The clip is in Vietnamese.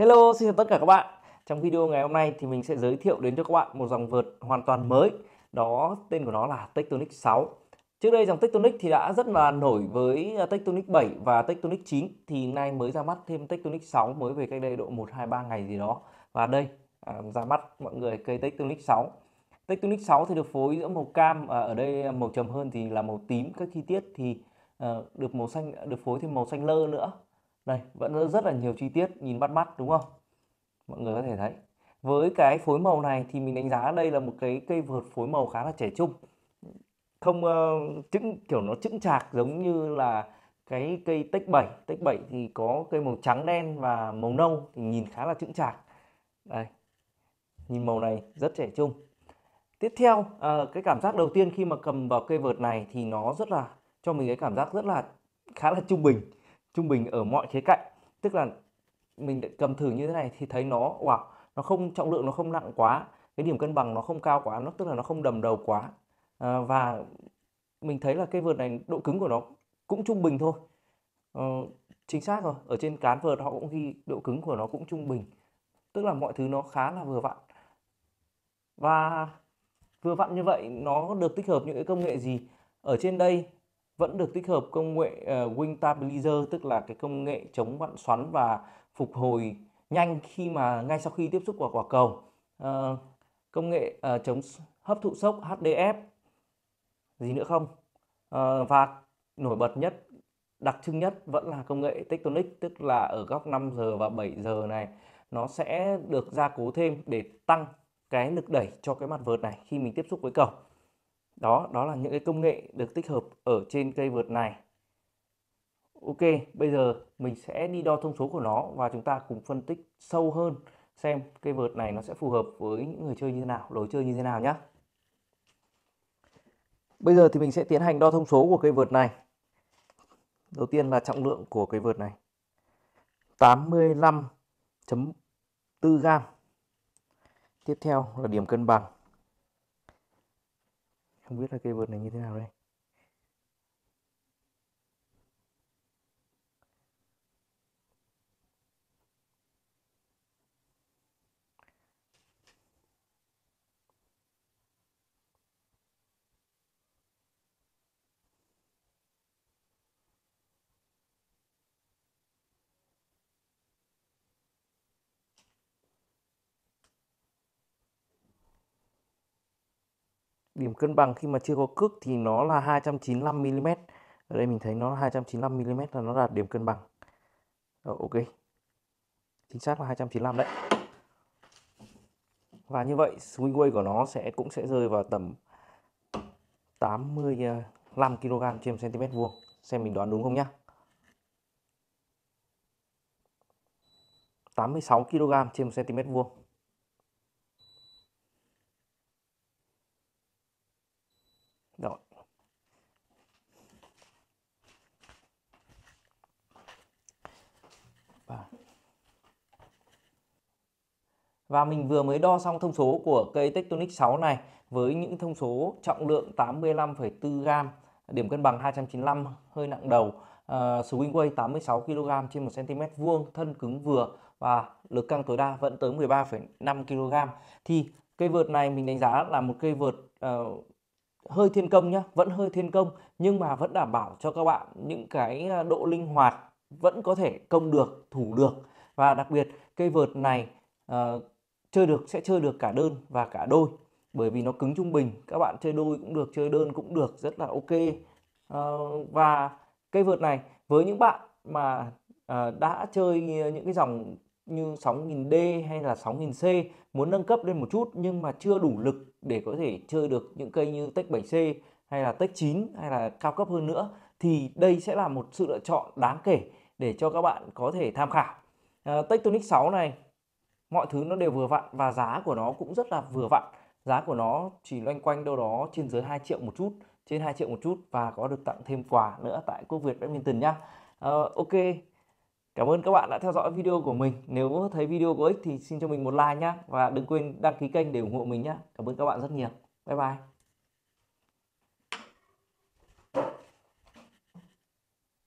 Hello, xin chào tất cả các bạn. Trong video ngày hôm nay thì mình sẽ giới thiệu đến cho các bạn một dòng vượt hoàn toàn mới. Đó, tên của nó là Tectonic 6. Trước đây dòng Tectonic thì đã rất là nổi với à, Tectonic 7 và Tectonic 9 thì nay mới ra mắt thêm Tectonic 6 mới về cách đây độ 1 2 3 ngày gì đó. Và đây à, ra mắt mọi người cây Tectonic 6. Tectonic 6 thì được phối giữa màu cam à, ở đây màu trầm hơn thì là màu tím các chi tiết thì à, được màu xanh được phối thêm màu xanh lơ nữa đây vẫn rất là nhiều chi tiết nhìn bắt mắt đúng không mọi người có thể thấy với cái phối màu này thì mình đánh giá đây là một cái cây vượt phối màu khá là trẻ trung không uh, chững kiểu nó chững chạc giống như là cái cây tách 7 tách 7 thì có cây màu trắng đen và màu nâu thì nhìn khá là chững chạc đây nhìn màu này rất trẻ trung tiếp theo uh, cái cảm giác đầu tiên khi mà cầm vào cây vượt này thì nó rất là cho mình cái cảm giác rất là khá là trung bình trung bình ở mọi khía cạnh tức là mình cầm thử như thế này thì thấy nó wow nó không trọng lượng nó không nặng quá cái điểm cân bằng nó không cao quá nó tức là nó không đầm đầu quá à, và mình thấy là cây vợt này độ cứng của nó cũng trung bình thôi à, chính xác rồi ở trên cán vợt họ cũng ghi độ cứng của nó cũng trung bình tức là mọi thứ nó khá là vừa vặn và vừa vặn như vậy nó được tích hợp những cái công nghệ gì ở trên đây vẫn được tích hợp công nghệ uh, wing stabilizer tức là cái công nghệ chống vặn xoắn và phục hồi nhanh khi mà ngay sau khi tiếp xúc vào quả cầu uh, công nghệ uh, chống hấp thụ sốc HDF gì nữa không uh, và nổi bật nhất đặc trưng nhất vẫn là công nghệ tectonic tức là ở góc 5 giờ và 7 giờ này nó sẽ được gia cố thêm để tăng cái lực đẩy cho cái mặt vợt này khi mình tiếp xúc với cầu đó đó là những cái công nghệ được tích hợp ở trên cây vượt này ok bây giờ mình sẽ đi đo thông số của nó và chúng ta cùng phân tích sâu hơn xem cây vượt này nó sẽ phù hợp với những người chơi như thế nào lối chơi như thế nào nhé bây giờ thì mình sẽ tiến hành đo thông số của cây vượt này đầu tiên là trọng lượng của cây vượt này 85.4 gram tiếp theo là điểm cân bằng không biết là cây vượt này như thế nào đây điểm cân bằng khi mà chưa có cước thì nó là 295 mm ở đây mình thấy nó là 295 mm là nó đạt điểm cân bằng Rồi, ờ, ok chính xác là 295 đấy và như vậy swing weight của nó sẽ cũng sẽ rơi vào tầm 85 kg trên cm vuông xem mình đoán đúng không nhá 86 kg trên cm vuông Và mình vừa mới đo xong thông số của cây Tectonic 6 này với những thông số trọng lượng 85,4 gram điểm cân bằng 295, hơi nặng đầu, uh, swing weight 86 kg trên 1 cm vuông, thân cứng vừa và lực căng tối đa vẫn tới 13,5 kg. Thì cây vợt này mình đánh giá là một cây vợt uh, hơi thiên công nhá vẫn hơi thiên công nhưng mà vẫn đảm bảo cho các bạn những cái ờ, độ linh hoạt vẫn có thể công được, thủ được và đặc biệt cây vợt này uh, chơi được sẽ chơi được cả đơn và cả đôi bởi vì nó cứng trung bình các bạn chơi đôi cũng được chơi đơn cũng được rất là ok ờ, và cây vợt này với những bạn mà ờ, đã chơi những cái dòng như 6000D hay là 6000C muốn nâng cấp lên một chút nhưng mà chưa đủ lực để có thể chơi được những cây như Tech 7C hay là Tech 9 hay là cao cấp hơn nữa thì đây sẽ là một sự lựa chọn đáng kể để cho các bạn có thể tham khảo. Uh, Tectonic 6 này mọi thứ nó đều vừa vặn và giá của nó cũng rất là vừa vặn giá của nó chỉ loanh quanh đâu đó trên dưới 2 triệu một chút trên 2 triệu một chút và có được tặng thêm quà nữa tại quốc Việt Badminton nhá uh, ok Cảm ơn các bạn đã theo dõi video của mình. Nếu thấy video có ích thì xin cho mình một like nhá Và đừng quên đăng ký kênh để ủng hộ mình nhá Cảm ơn các bạn rất nhiều. Bye bye.